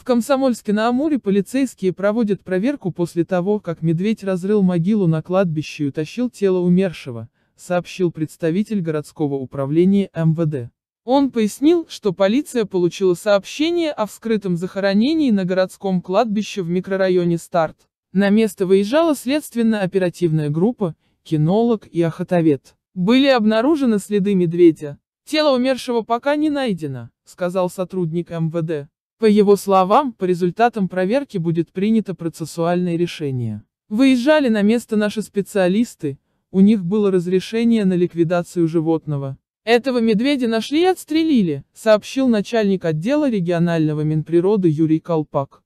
В Комсомольске-на-Амуре полицейские проводят проверку после того, как медведь разрыл могилу на кладбище и утащил тело умершего, сообщил представитель городского управления МВД. Он пояснил, что полиция получила сообщение о вскрытом захоронении на городском кладбище в микрорайоне Старт. На место выезжала следственно-оперативная группа, кинолог и охотовед. Были обнаружены следы медведя. Тело умершего пока не найдено, сказал сотрудник МВД. По его словам, по результатам проверки будет принято процессуальное решение. Выезжали на место наши специалисты, у них было разрешение на ликвидацию животного. Этого медведя нашли и отстрелили, сообщил начальник отдела регионального Минприроды Юрий Колпак.